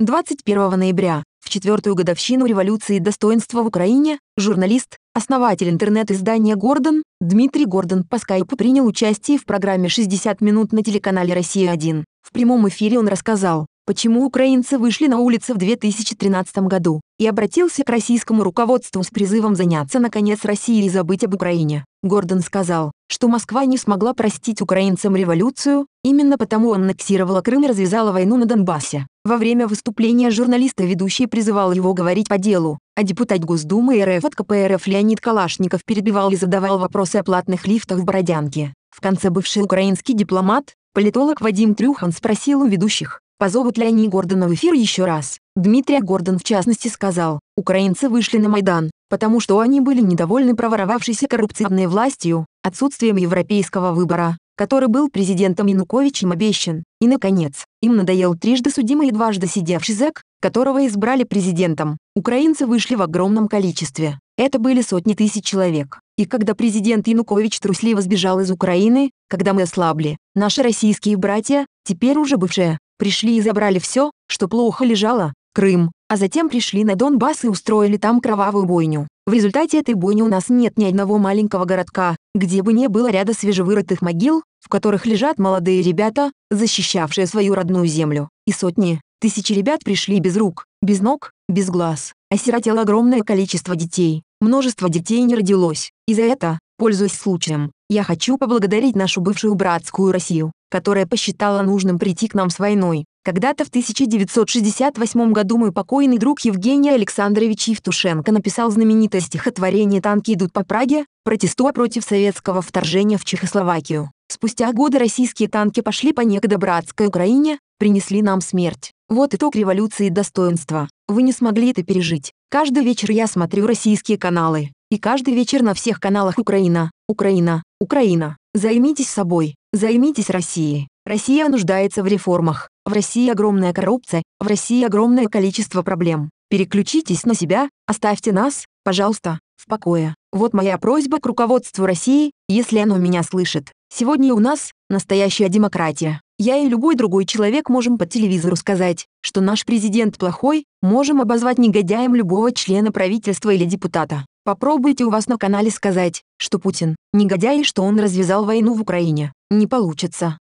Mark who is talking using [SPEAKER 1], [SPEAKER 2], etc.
[SPEAKER 1] 21 ноября, в четвертую годовщину революции достоинства в Украине, журналист, основатель интернет-издания «Гордон», Дмитрий Гордон по скайпу принял участие в программе «60 минут» на телеканале «Россия-1». В прямом эфире он рассказал, почему украинцы вышли на улицы в 2013 году, и обратился к российскому руководству с призывом заняться наконец Россией и забыть об Украине. Гордон сказал, что Москва не смогла простить украинцам революцию, именно потому он аннексировала Крым и развязала войну на Донбассе. Во время выступления журналиста ведущий призывал его говорить по делу, а депутат Госдумы РФ от КПРФ Леонид Калашников перебивал и задавал вопросы о платных лифтах в Бородянке. В конце бывший украинский дипломат, политолог Вадим Трюхан спросил у ведущих, позовут ли они Гордона в эфир еще раз. Дмитрий Гордон в частности сказал, украинцы вышли на Майдан, потому что они были недовольны проворовавшейся коррупционной властью, отсутствием европейского выбора, который был президентом Януковичем обещан, и, наконец, им надоел трижды судимый и дважды сидевший зэк, которого избрали президентом. Украинцы вышли в огромном количестве. Это были сотни тысяч человек. И когда президент Янукович трусливо сбежал из Украины, когда мы ослабли, наши российские братья, теперь уже бывшие, пришли и забрали все, что плохо лежало, Крым, а затем пришли на Донбасс и устроили там кровавую бойню. В результате этой бойни у нас нет ни одного маленького городка, где бы не было ряда свежевырытых могил, в которых лежат молодые ребята, защищавшие свою родную землю. И сотни, тысячи ребят пришли без рук, без ног, без глаз. Осиротело огромное количество детей. Множество детей не родилось. И за это, пользуясь случаем, я хочу поблагодарить нашу бывшую братскую Россию, которая посчитала нужным прийти к нам с войной, когда-то в 1968 году мой покойный друг Евгений Александрович Евтушенко написал знаменитое стихотворение «Танки идут по Праге», протестуя против советского вторжения в Чехословакию. Спустя годы российские танки пошли по некогда братской Украине, принесли нам смерть. Вот итог революции достоинства. Вы не смогли это пережить. Каждый вечер я смотрю российские каналы. И каждый вечер на всех каналах Украина, Украина, Украина. Займитесь собой, займитесь Россией. Россия нуждается в реформах. В России огромная коррупция, в России огромное количество проблем. Переключитесь на себя, оставьте нас, пожалуйста, в покое. Вот моя просьба к руководству России, если оно меня слышит. Сегодня у нас настоящая демократия. Я и любой другой человек можем по телевизору сказать, что наш президент плохой, можем обозвать негодяем любого члена правительства или депутата. Попробуйте у вас на канале сказать, что Путин – негодяй и что он развязал войну в Украине. Не получится.